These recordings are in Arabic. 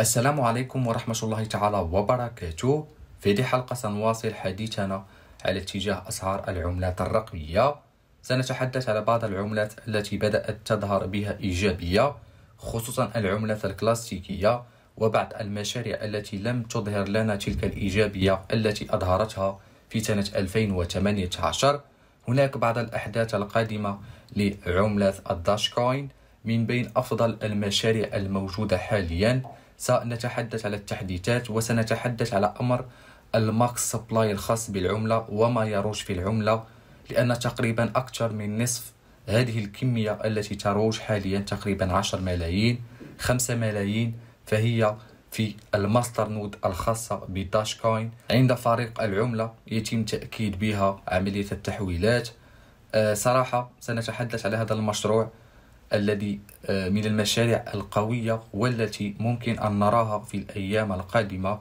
السلام عليكم ورحمة الله تعالى وبركاته في هذه الحلقة سنواصل حديثنا على اتجاه أسعار العملات الرقمية سنتحدث على بعض العملات التي بدأت تظهر بها إيجابية خصوصا العملات الكلاسيكية وبعض المشاريع التي لم تظهر لنا تلك الإيجابية التي أظهرتها في سنة 2018 هناك بعض الأحداث القادمة لعملة الداشكوين من بين أفضل المشاريع الموجودة حالياً سنتحدث على التحديثات وسنتحدث على أمر الماكس سبلاي الخاص بالعملة وما يروج في العملة لأن تقريبا أكثر من نصف هذه الكمية التي تروج حاليا تقريبا 10 ملايين 5 ملايين فهي في الماستر نود الخاصة بداش كوين عند فريق العملة يتم تأكيد بها عملية التحويلات آه، صراحة سنتحدث على هذا المشروع الذي آه، من المشاريع القوية والتي ممكن أن نراها في الأيام القادمة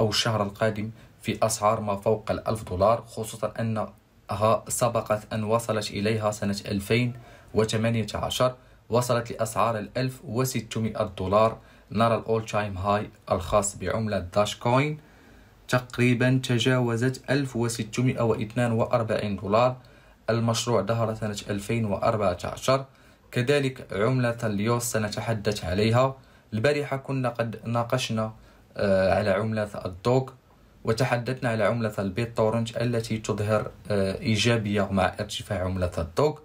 أو الشهر القادم في أسعار ما فوق الألف دولار خصوصا أنها سبقت أن وصلت إليها سنة 2018 وصلت لأسعار الألف وستمائة دولار نرى الأول تايم هاي الخاص بعملة داش كوين تقريبا تجاوزت 1642 دولار المشروع ظهر سنة 2014 كذلك عملة اليوس سنتحدث عليها البارحة كنا قد ناقشنا آه، على عملة الدوغ وتحدثنا على عملة البيت تورنت التي تظهر آه، إيجابية مع ارتفاع عملة الدوغ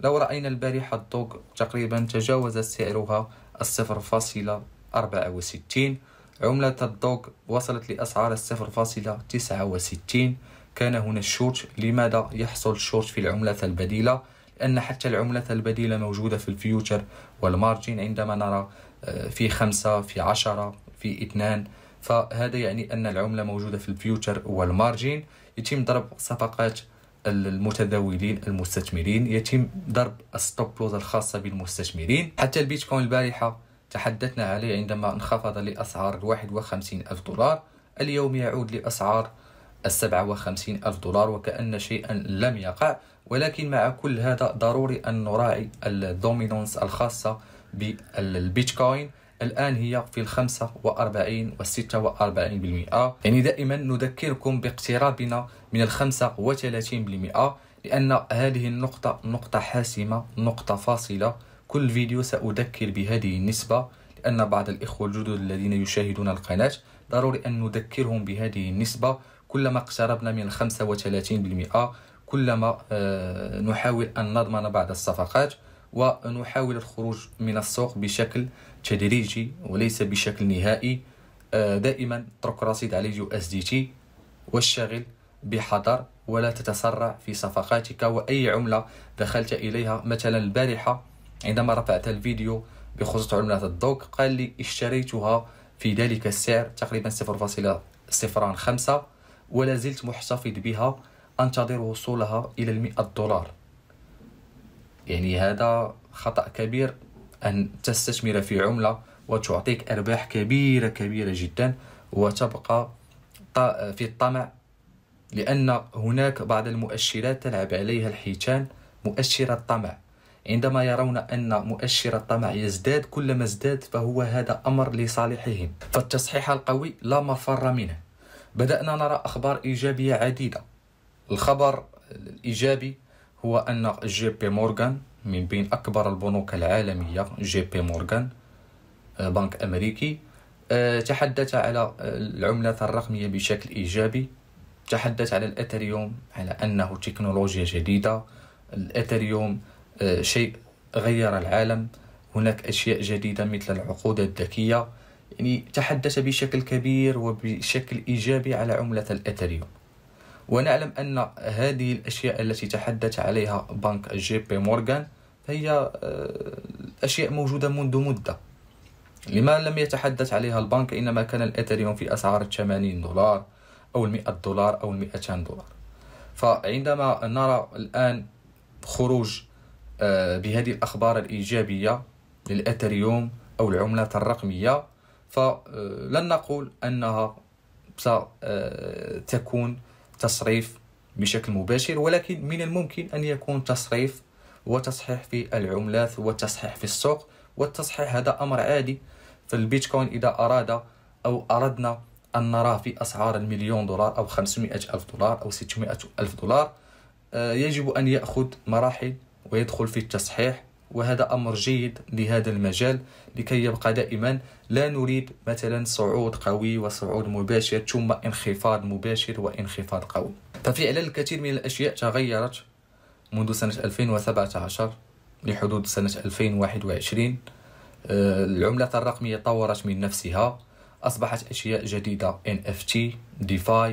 لو رأينا البارحة الدوغ تقريبا تجاوز سعرها الصفر فاصلة أربعة وستين عملة الدوغ وصلت لأسعار الصفر فاصلة تسعة وستين كان هنا الشورت لماذا يحصل الشورت في العملة البديلة أن حتى العملة البديلة موجودة في الفيوتشر والمارجين عندما نرى آه، في خمسة في عشرة في اثنان فهذا يعني أن العملة موجودة في الفيوتشر والمارجين يتم ضرب صفقات المتداولين المستثمرين يتم ضرب الستوب لوز الخاصة بالمستثمرين حتى البيتكوين البارحة تحدثنا عليه عندما انخفض لأسعار الواحد وخمسين ألف دولار اليوم يعود لأسعار السبعة وخمسين ألف دولار وكأن شيئا لم يقع ولكن مع كل هذا ضروري أن نراعي الدومينونس الخاصة بالبيتكوين الآن هي في الخمسة وأربعين و وأربعين بالمئة يعني دائما نذكركم باقترابنا من الخمسة وثلاثين بالمئة لأن هذه النقطة نقطة حاسمة نقطة فاصلة كل فيديو سأذكر بهذه النسبة لأن بعض الإخوة الجدد الذين يشاهدون القناة ضروري أن نذكرهم بهذه النسبة كلما اقتربنا من الخمسة وثلاثين بالمئة كلما آه، نحاول أن نضمن بعض الصفقات ونحاول الخروج من السوق بشكل تدريجي وليس بشكل نهائي آه، دائما اترك رصيد على يو اس دي تي واشتغل بحذر ولا تتسرع في صفقاتك واي عمله دخلت اليها مثلا البارحه عندما رفعت الفيديو بخصوص عمله الدوك قال لي اشتريتها في ذلك السعر تقريبا 0.05 ولا زلت محتفظ بها أنتظر وصولها إلى المئة دولار يعني هذا خطأ كبير أن تستثمر في عملة وتعطيك أرباح كبيرة كبيرة جدا وتبقى في الطمع لأن هناك بعض المؤشرات تلعب عليها الحيتان مؤشر الطمع عندما يرون أن مؤشر الطمع يزداد كلما ازداد فهو هذا أمر لصالحهم فالتصحيح القوي لا مفر منه بدأنا نرى أخبار إيجابية عديدة الخبر الإيجابي هو أن جي بي مورغان من بين أكبر البنوك العالمية جي بي مورغان آه، بنك أمريكي آه، تحدث على آه، العملة الرقمية بشكل إيجابي تحدث على الأثريوم على أنه تكنولوجيا جديدة الأثريوم شيء غير العالم هناك أشياء جديدة مثل العقود الذكية يعني تحدث بشكل كبير وبشكل إيجابي على عملة الأثريوم ونعلم أن هذه الأشياء التي تحدث عليها بنك جي بي مورغان هي آه، اشياء موجودة منذ مدة لما لم يتحدث عليها البنك إنما كان الإثيريوم في أسعار 80 دولار أو 100 دولار أو 200 دولار فعندما نرى الآن خروج آه، بهذه الأخبار الإيجابية للإثيريوم أو العملات الرقمية فلن آه، نقول أنها ستكون تصريف بشكل مباشر ولكن من الممكن أن يكون تصريف وتصحيح في العملات وتصحيح في السوق والتصحيح هذا أمر عادي فالبيتكوين إذا أراد أو أردنا أن نراه في أسعار المليون دولار أو 500 ألف دولار أو 600 ألف دولار آه، يجب أن يأخذ مراحل ويدخل في التصحيح وهذا أمر جيد لهذا المجال لكي يبقى دائما لا نريد مثلا صعود قوي وصعود مباشر ثم انخفاض مباشر وانخفاض قوي ففعلا الكثير من الأشياء تغيرت منذ سنة 2017 لحدود سنة 2021 آه، العملة الرقمية طورت من نفسها أصبحت أشياء جديدة NFT, DeFi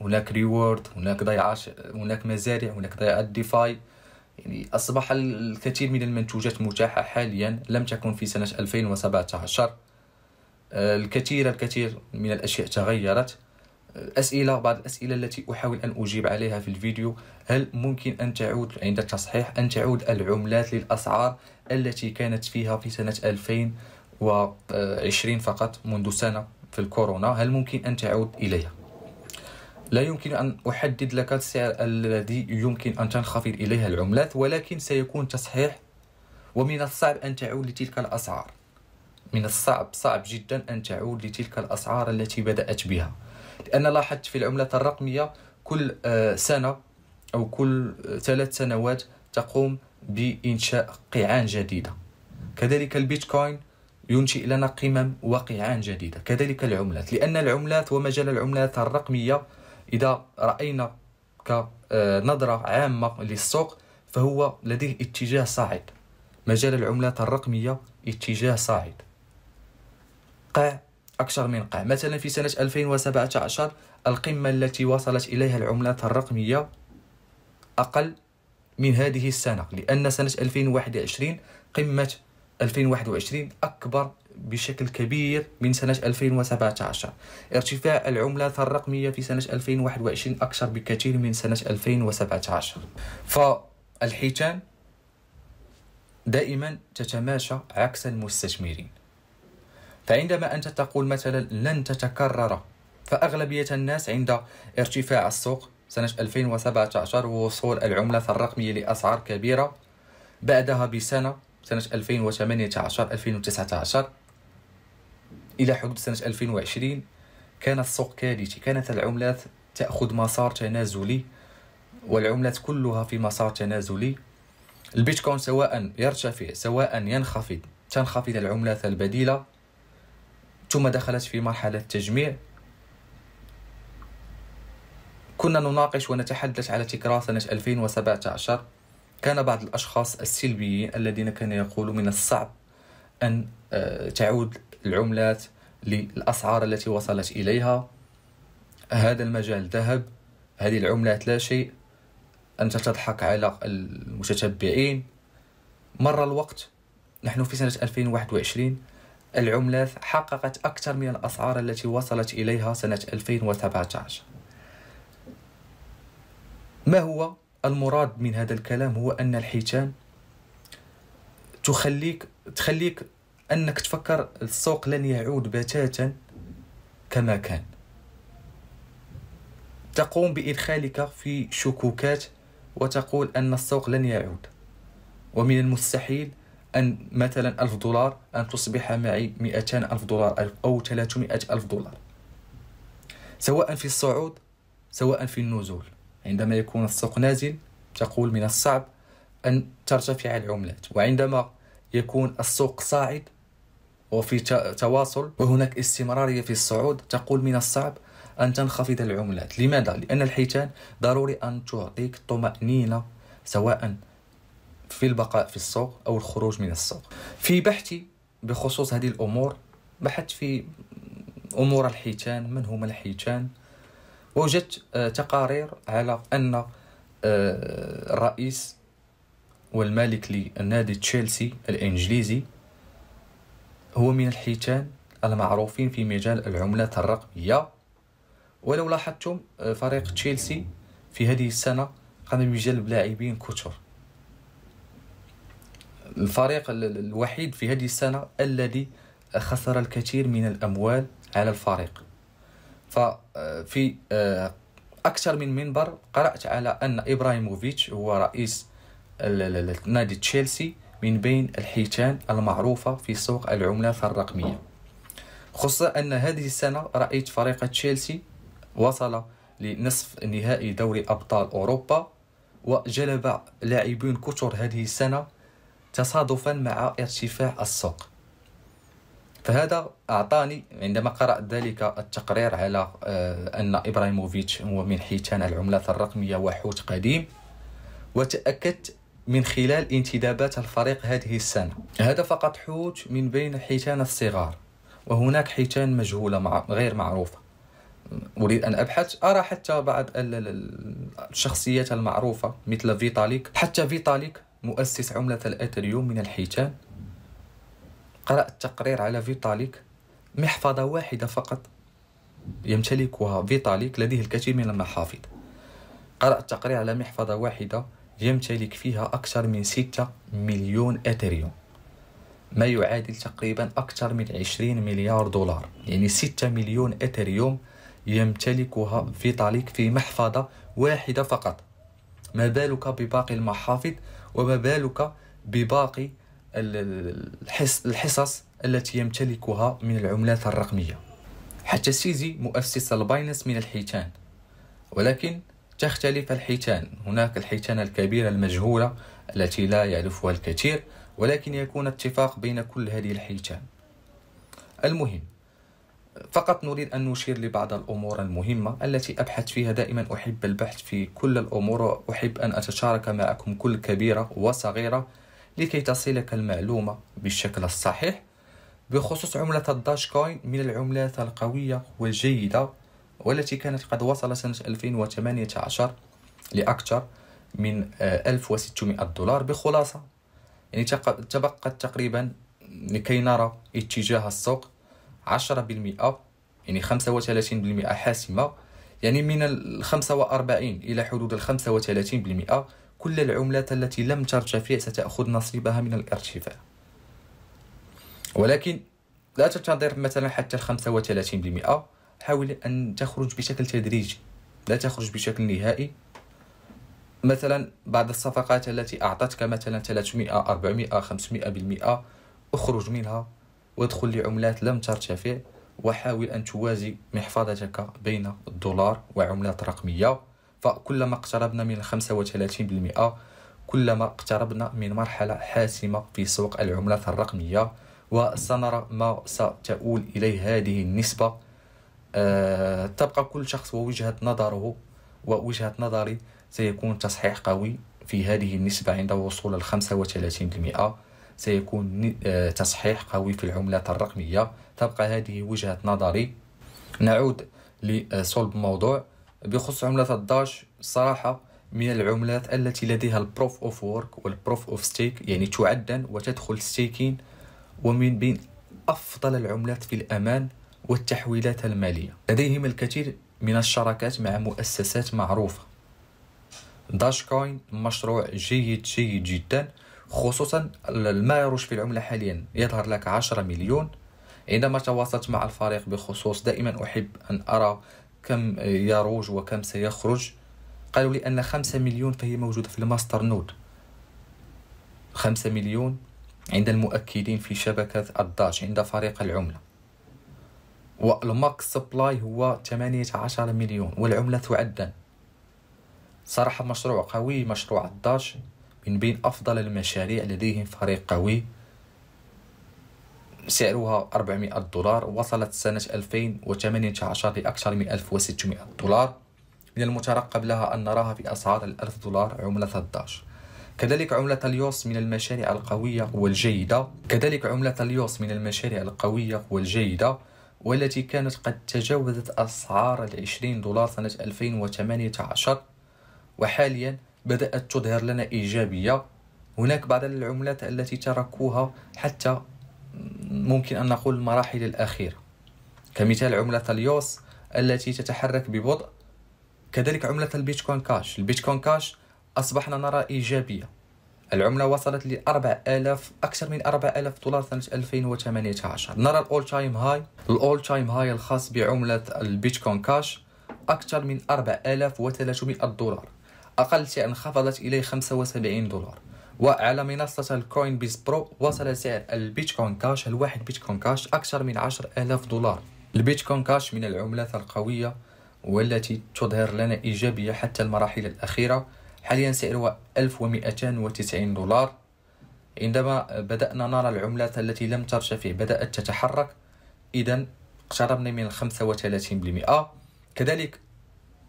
هناك ريورد هناك ضيعات هناك مزارع هناك ضيعات ديفاي يعني أصبح الكثير من المنتوجات متاحة حاليا لم تكن في سنة 2017 آه، الكثير الكثير من الأشياء تغيرت آه، أسئلة بعض الأسئلة التي أحاول أن أجيب عليها في الفيديو هل ممكن أن تعود عند التصحيح أن تعود العملات للأسعار التي كانت فيها في سنة 2020 فقط منذ سنة في الكورونا هل ممكن أن تعود إليها لا يمكن أن أحدد لك السعر الذي يمكن أن تنخفض إليها العملات ولكن سيكون تصحيح ومن الصعب أن تعود لتلك الأسعار من الصعب صعب جدا أن تعود لتلك الأسعار التي بدأت بها لأن لاحظت في العملات الرقمية كل آه، سنة أو كل آه، ثلاث سنوات تقوم بإنشاء قيعان جديدة كذلك البيتكوين ينشئ لنا قمم وقيعان جديدة كذلك العملات لأن العملات ومجال العملات الرقمية إذا رأينا كنظرة آه، عامة للسوق فهو لديه اتجاه صاعد مجال العملات الرقمية اتجاه صاعد قاع أكثر من قاع مثلا في سنة 2017 القمة التي وصلت إليها العملات الرقمية أقل من هذه السنة لأن سنة 2021 قمة 2021 أكبر بشكل كبير من سنة 2017 ارتفاع العملات الرقمية في سنة 2021 أكثر بكثير من سنة 2017 فالحيتان دائما تتماشى عكس المستثمرين فعندما أنت تقول مثلا لن تتكرر فأغلبية الناس عند ارتفاع السوق سنة 2017 ووصول العملة الرقمية لأسعار كبيرة بعدها بسنة سنة 2018 2019 إلى حدود سنة 2020 كان السوق كارثي كانت العملات تأخذ مسار تنازلي والعملات كلها في مسار تنازلي البيتكوين سواء يرتفع سواء ينخفض تنخفض العملات البديلة ثم دخلت في مرحلة تجميع كنا نناقش ونتحدث على تكرار سنة 2017 كان بعض الأشخاص السلبيين الذين كانوا يقولوا من الصعب أن آه، تعود العملات للأسعار التي وصلت إليها هذا المجال ذهب هذه العملات لا شيء أنت تضحك على المتتبعين مر الوقت نحن في سنة 2021 العملات حققت أكثر من الأسعار التي وصلت إليها سنة 2017 ما هو المراد من هذا الكلام هو أن الحيتان تخليك تخليك انك تفكر السوق لن يعود بتاتا كما كان تقوم بادخالك في شكوكات وتقول ان السوق لن يعود ومن المستحيل أن مثلا ألف دولار أن تصبح معي مئتان ألف دولار أو ثلاثمائة ألف دولار سواء في الصعود سواء في النزول عندما يكون السوق نازل تقول من الصعب أن ترتفع العملات وعندما يكون السوق صاعد وفي تواصل وهناك استمرارية في الصعود تقول من الصعب أن تنخفض العملات لماذا؟ لأن الحيتان ضروري أن تعطيك طمأنينة سواء في البقاء في السوق أو الخروج من السوق في بحثي بخصوص هذه الأمور بحثت في أمور الحيتان من هما الحيتان وجدت آه، تقارير على أن آه، الرئيس والمالك لنادي تشيلسي الإنجليزي هو من الحيتان المعروفين في مجال العملات الرقمية ولو لاحظتم آه، فريق تشيلسي في هذه السنة قام بجلب لاعبين كثر الفريق الوحيد في هذه السنة الذي خسر الكثير من الأموال على الفريق ففي آه، آه، أكثر من منبر قرأت على أن إبراهيموفيتش هو رئيس نادي تشيلسي من بين الحيتان المعروفة في سوق العملات الرقمية خصوصا أن هذه السنة رأيت فريق تشيلسي وصل لنصف نهائي دوري أبطال أوروبا وجلب لاعبين كثر هذه السنة تصادفا مع ارتفاع السوق فهذا أعطاني عندما قرأت ذلك التقرير على آه، أن إبراهيموفيتش هو من حيتان العملات الرقمية وحوت قديم وتأكدت من خلال انتدابات الفريق هذه السنة هذا فقط حوت من بين حيتان الصغار وهناك حيتان مجهولة مع غير معروفة أريد أن أبحث أرى حتى بعض الشخصيات المعروفة مثل فيتاليك حتى فيتاليك مؤسس عملة الأثريوم من الحيتان قرأت تقرير على فيتاليك محفظة واحدة فقط يمتلكها فيتاليك لديه الكثير من المحافظ قرأت تقرير على محفظة واحدة يمتلك فيها أكثر من 6 مليون إثيريوم ما يعادل تقريبا أكثر من 20 مليار دولار يعني 6 مليون إثيريوم يمتلكها فيتاليك في محفظة واحدة فقط ما بالك بباقي المحافظ وما بالك بباقي الحصص التي يمتلكها من العملات الرقمية حتى سيزي مؤسس الباينس من الحيتان ولكن تختلف الحيتان هناك الحيتان الكبيرة المجهولة التي لا يعرفها الكثير ولكن يكون اتفاق بين كل هذه الحيتان المهم فقط نريد أن نشير لبعض الأمور المهمة التي أبحث فيها دائما أحب البحث في كل الأمور وأحب أن أتشارك معكم كل كبيرة وصغيرة لكي تصلك المعلومة بالشكل الصحيح بخصوص عملة الداش كوين من العملات القوية والجيدة والتي كانت قد وصل سنة 2018 لأكثر من 1600 آه، دولار بخلاصة يعني تبقت تقريبا لكي نرى اتجاه السوق 10% يعني 35% حاسمة يعني من ال 45 إلى حدود ال 35% كل العملات التي لم ترتفع ستأخذ نصيبها من الارتفاع ولكن لا تنتظر مثلا حتى ال 35% حاول أن تخرج بشكل تدريجي لا تخرج بشكل نهائي مثلا بعض الصفقات التي أعطتك مثلا 300 400 500% بالمئة اخرج منها وادخل لعملات لم ترتفع وحاول أن توازي محفظتك بين الدولار وعملات رقمية فكلما اقتربنا من 35% بالمئة كلما اقتربنا من مرحلة حاسمة في سوق العملات الرقمية وسنرى ما ستؤول إليه هذه النسبة آه، تبقى كل شخص ووجهة نظره ووجهة نظري سيكون تصحيح قوي في هذه النسبة عند وصول ال 35% سيكون آه، تصحيح قوي في العملات الرقمية تبقى هذه وجهة نظري نعود لصلب الموضوع بخصوص عملة الداش صراحة من العملات التي لديها البروف اوف وورك والبروف اوف ستيك يعني تعدن وتدخل ستيكين ومن بين أفضل العملات في الأمان والتحويلات المالية لديهم الكثير من الشراكات مع مؤسسات معروفة داش كوين مشروع جيد جيد جدا خصوصا ما يروج في العملة حاليا يظهر لك 10 مليون عندما تواصلت مع الفريق بخصوص دائما أحب أن أرى كم يروج وكم سيخرج قالوا لي أن 5 مليون فهي موجودة في الماستر نود 5 مليون عند المؤكدين في شبكة الداش عند فريق العملة والماكس سبلاي هو 18 مليون والعملة تعدل صراحة مشروع قوي مشروع الداش من بين أفضل المشاريع لديهم فريق قوي سعرها 400 دولار وصلت سنة 2018 لأكثر من 1600 دولار من المترقب لها أن نراها في أسعار الألف دولار عملة الداش كذلك عملة اليوس من المشاريع القوية والجيدة كذلك عملة اليوس من المشاريع القوية والجيدة والتي كانت قد تجاوزت أسعار العشرين دولار سنة 2018 وحاليا بدأت تظهر لنا إيجابية هناك بعض العملات التي تركوها حتى ممكن أن نقول المراحل الأخيرة كمثال عملة اليوس التي تتحرك ببطء كذلك عملة البيتكوين كاش البيتكوين كاش أصبحنا نرى إيجابية العملة وصلت ل 4000 أكثر من 4000 دولار سنة 2018 نرى الأول تايم هاي الأول تايم هاي الخاص بعملة البيتكوين كاش أكثر من 4300 دولار أقل شيء انخفضت إليه 75 دولار وعلى منصة الكوين بيز برو وصل سعر البيتكوين كاش الواحد بيتكوين كاش أكثر من 10000 دولار البيتكوين كاش من العملات القوية والتي تظهر لنا إيجابية حتى المراحل الأخيرة حاليا سعرها 1290 دولار عندما بدأنا نرى العملات التي لم ترتفع بدأت تتحرك إذا اقتربنا من 35% كذلك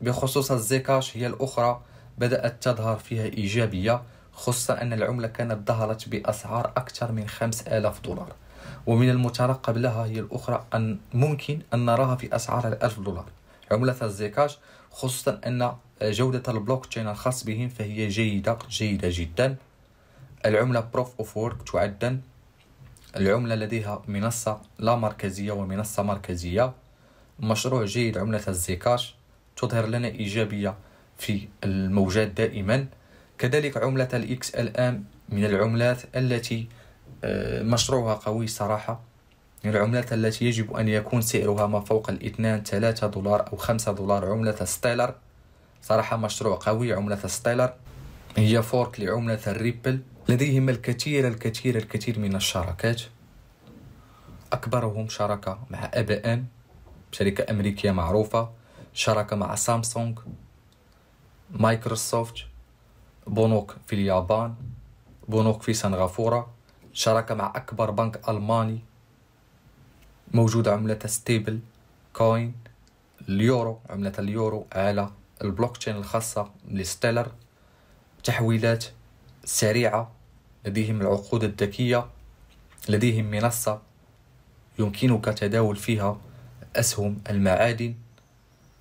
بخصوص الزيكاش هي الأخرى بدأت تظهر فيها إيجابية خصوصا أن العملة كانت ظهرت بأسعار أكثر من 5000 دولار ومن المترقب لها هي الأخرى أن ممكن أن نراها في أسعار الألف دولار عملة الزيكاش خصوصا أن جودة البلوك تشين الخاص بهم فهي جيدة جيدة جدا العملة بروف اوف وورك تعد العملة لديها منصة لا مركزية ومنصة مركزية مشروع جيد عملة الزيكاش تظهر لنا إيجابية في الموجات دائما كذلك عملة الإكس ام من العملات التي آه، مشروعها قوي صراحة العملات التي يجب أن يكون سعرها ما فوق الاثنان ثلاثة دولار أو خمسة دولار عملة ستيلر صراحة مشروع قوي عملة ستيلر هي فورك لعملة الريبل لديهم الكثير الكثير الكثير من الشراكات أكبرهم شراكة مع أبي أم شركة أمريكية معروفة شراكة مع سامسونج مايكروسوفت بنوك في اليابان بنوك في سنغافورة شراكة مع أكبر بنك ألماني موجودة عملة ستيبل كوين اليورو عملة اليورو على البلوك تشين الخاصة لستيلر تحويلات سريعة لديهم العقود الذكية لديهم منصة يمكنك تداول فيها أسهم المعادن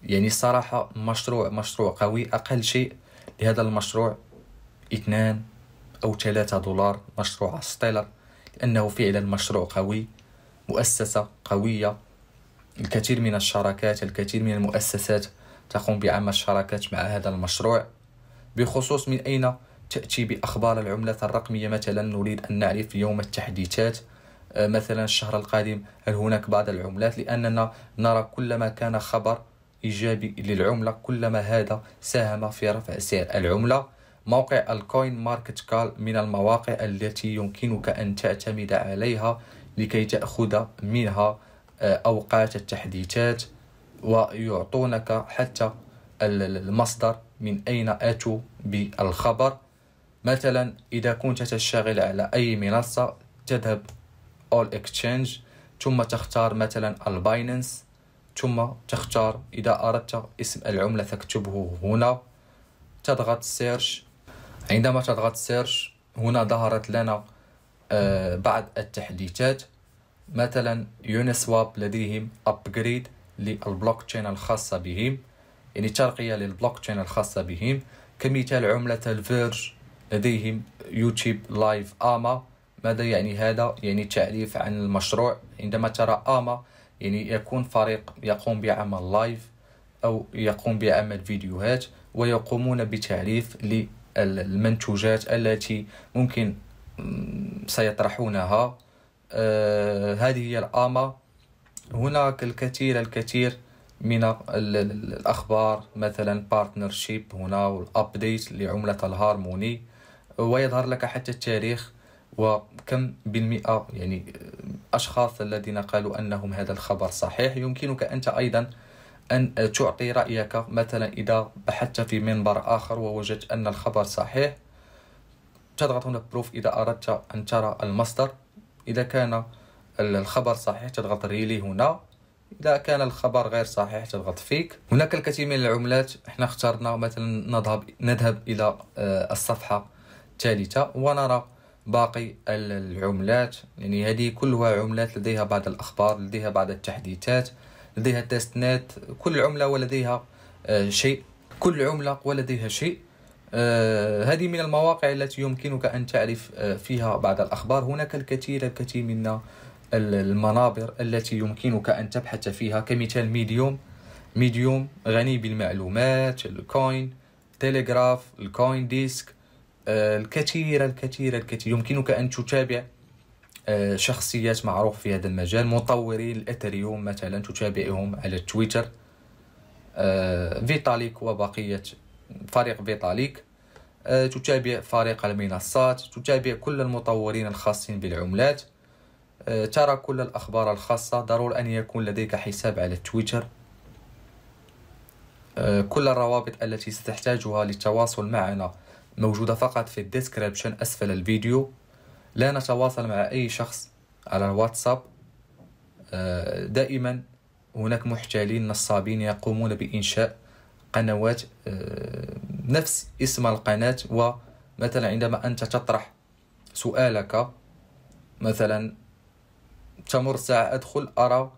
يعني الصراحة مشروع مشروع قوي أقل شيء لهذا المشروع اثنان أو ثلاثة دولار مشروع ستيلر لأنه فعلا مشروع قوي مؤسسة قوية الكثير من الشراكات الكثير من المؤسسات تقوم بعمل شراكات مع هذا المشروع بخصوص من أين تأتي بأخبار العملة الرقمية مثلا نريد أن نعرف يوم التحديثات آه، مثلا الشهر القادم هل هناك بعض العملات لأننا نرى كلما كان خبر إيجابي للعملة كلما هذا ساهم في رفع سعر العملة موقع الكوين ماركت كال من المواقع التي يمكنك أن تعتمد عليها لكي تأخذ منها آه، أوقات التحديثات ويعطونك حتى المصدر من أين أتوا بالخبر مثلا إذا كنت تشتغل على أي منصة تذهب All Exchange ثم تختار مثلا البايننس ثم تختار إذا أردت اسم العملة تكتبه هنا تضغط سيرش عندما تضغط سيرش هنا ظهرت لنا آه، بعض التحديثات مثلا يونسواب لديهم أبجريد للبلوك تشين الخاصة بهم يعني ترقية للبلوك تشين الخاصة بهم كمثال عملة الفيرج لديهم يوتيوب لايف آما ماذا يعني هذا؟ يعني تعريف عن المشروع عندما ترى آما يعني يكون فريق يقوم بعمل لايف أو يقوم بعمل فيديوهات ويقومون بتعريف للمنتوجات التي ممكن سيطرحونها آه هذه هي الآما هناك الكثير الكثير من الأخبار مثلا بارتنرشيب هنا والأبديت لعملة الهارموني ويظهر لك حتى التاريخ وكم بالمئة يعني أشخاص الذين قالوا أنهم هذا الخبر صحيح يمكنك أنت أيضا أن تعطي رأيك مثلا إذا بحثت في منبر آخر ووجدت أن الخبر صحيح تضغط هنا بروف إذا أردت أن ترى المصدر إذا كان الخبر صحيح تضغط ريلي هنا اذا كان الخبر غير صحيح تضغط فيك هناك الكثير من العملات احنا اخترنا مثلا نذهب نذهب الى آه، الصفحه الثالثه ونرى باقي العملات يعني هذه كلها عملات لديها بعض الاخبار لديها بعض التحديثات لديها نت كل عمله ولديها آه، شيء كل عمله ولديها شيء آه، هذه من المواقع التي يمكنك ان تعرف فيها بعض الاخبار هناك الكثير الكثير من المنابر التي يمكنك أن تبحث فيها كمثال ميديوم ميديوم غني بالمعلومات الكوين تيليغراف الكوين ديسك آه، الكثير الكثير الكثير يمكنك أن تتابع آه، شخصيات معروف في هذا المجال مطوري الأثريوم مثلا تتابعهم على تويتر آه، فيتاليك وبقية فريق فيتاليك تتابع فريق المنصات تتابع كل المطورين الخاصين بالعملات أه، ترى كل الأخبار الخاصة ضروري أن يكون لديك حساب على تويتر أه، كل الروابط التي ستحتاجها للتواصل معنا موجودة فقط في الديسكريبشن أسفل الفيديو لا نتواصل مع أي شخص على الواتساب أه، دائما هناك محتالين نصابين يقومون بإنشاء قنوات نفس اسم القناة ومثلا عندما أنت تطرح سؤالك مثلا تمر ساعة أدخل أرى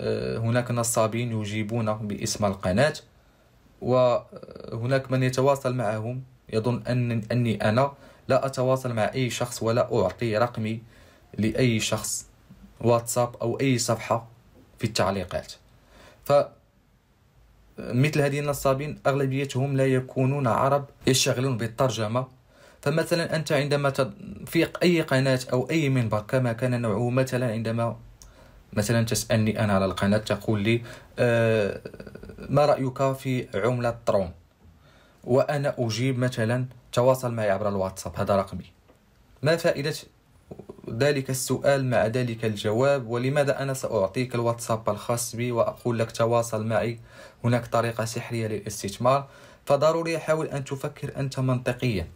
آه، هناك نصابين يجيبون باسم القناة وهناك من يتواصل معهم يظن أن أني أنا لا أتواصل مع أي شخص ولا أعطي رقمي لأي شخص واتساب أو أي صفحة في التعليقات ف مثل هذه النصابين أغلبيتهم لا يكونون عرب يشتغلون بالترجمة فمثلا أنت عندما في أي قناة أو أي منبر كما كان نوعه مثلا عندما مثلا تسألني أنا على القناة تقول لي آه ما رأيك في عملة ترون وأنا أجيب مثلا تواصل معي عبر الواتساب هذا رقمي ما فائدة ذلك السؤال مع ذلك الجواب ولماذا أنا سأعطيك الواتساب الخاص بي وأقول لك تواصل معي هناك طريقة سحرية للاستثمار فضروري حاول أن تفكر أنت منطقيا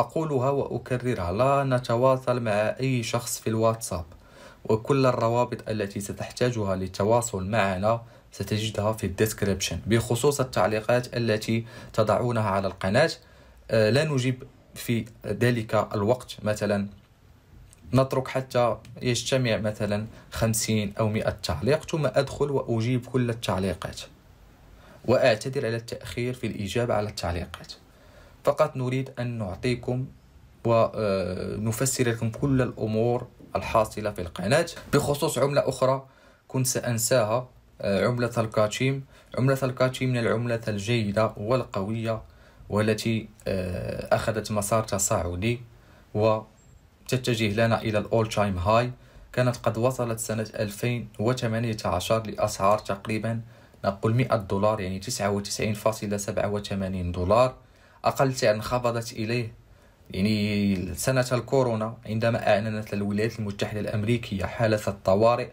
أقولها وأكررها لا نتواصل مع أي شخص في الواتساب وكل الروابط التي ستحتاجها للتواصل معنا ستجدها في الديسكريبشن بخصوص التعليقات التي تضعونها على القناة آه، لا نجيب في ذلك الوقت مثلا نترك حتى يجتمع مثلا خمسين أو مئة تعليق ثم أدخل وأجيب كل التعليقات وأعتذر على التأخير في الإجابة على التعليقات فقط نريد أن نعطيكم ونفسر آه، لكم كل الأمور الحاصلة في القناة بخصوص عملة أخرى كنت سأنساها آه، عملة الكاتشيم عملة الكاتشيم من العملة الجيدة والقوية والتي آه، أخذت مسار تصاعدي وتتجه لنا إلى الأول تايم هاي كانت قد وصلت سنة 2018 لأسعار تقريبا نقول 100 دولار يعني 99.87 دولار اقل انخفضت اليه يعني سنة الكورونا عندما أعلنت الولايات المتحدة الأمريكية حالة الطوارئ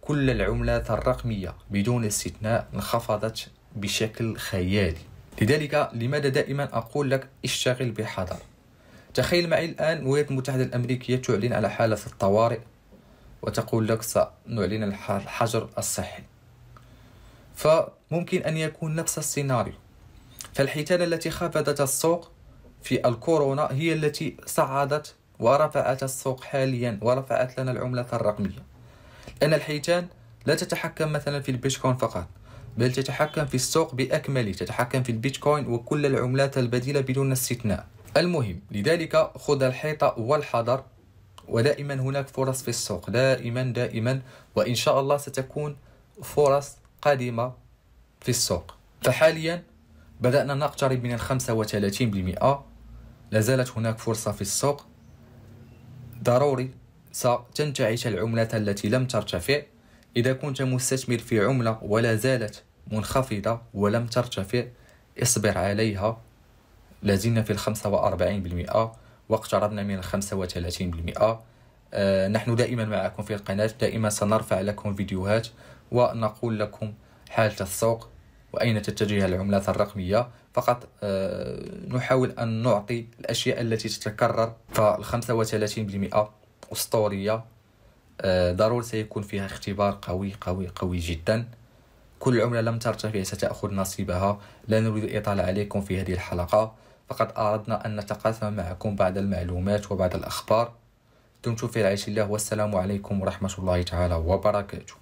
كل العملات الرقمية بدون استثناء انخفضت بشكل خيالي لذلك لماذا دائما أقول لك اشتغل بحذر تخيل معي الآن الولايات المتحدة الأمريكية تعلن على حالة الطوارئ وتقول لك سنعلن الحجر الصحي فممكن أن يكون نفس السيناريو فالحيتان التي خفضت السوق في الكورونا هي التي صعدت ورفعت السوق حاليا ورفعت لنا العملة الرقمية لأن الحيتان لا تتحكم مثلا في البيتكوين فقط بل تتحكم في السوق بأكمله تتحكم في البيتكوين وكل العملات البديلة بدون استثناء المهم لذلك خذ الحيطة والحذر ودائما هناك فرص في السوق دائما دائما وإن شاء الله ستكون فرص قادمة في السوق فحاليا بدأنا نقترب من الخمسة وثلاثين بالمئة لازالت هناك فرصة في السوق ضروري ستنتعش العملة التي لم ترتفع إذا كنت مستثمر في عملة ولا زالت منخفضة ولم ترتفع اصبر عليها لازلنا في الخمسة وأربعين بالمئة واقتربنا من الخمسة وثلاثين بالمئة آه، نحن دائما معكم في القناة دائما سنرفع لكم فيديوهات ونقول لكم حالة السوق وأين تتجه العملات الرقمية فقط آه، نحاول أن نعطي الأشياء التي تتكرر فالخمسة وثلاثين بالمئة أسطورية آه، ضروري سيكون فيها اختبار قوي قوي قوي جدا كل عملة لم ترتفع ستأخذ نصيبها لا نريد الإطالة عليكم في هذه الحلقة فقد أردنا أن نتقاسم معكم بعض المعلومات وبعض الأخبار دمتم في رعاية الله والسلام عليكم ورحمة الله تعالى وبركاته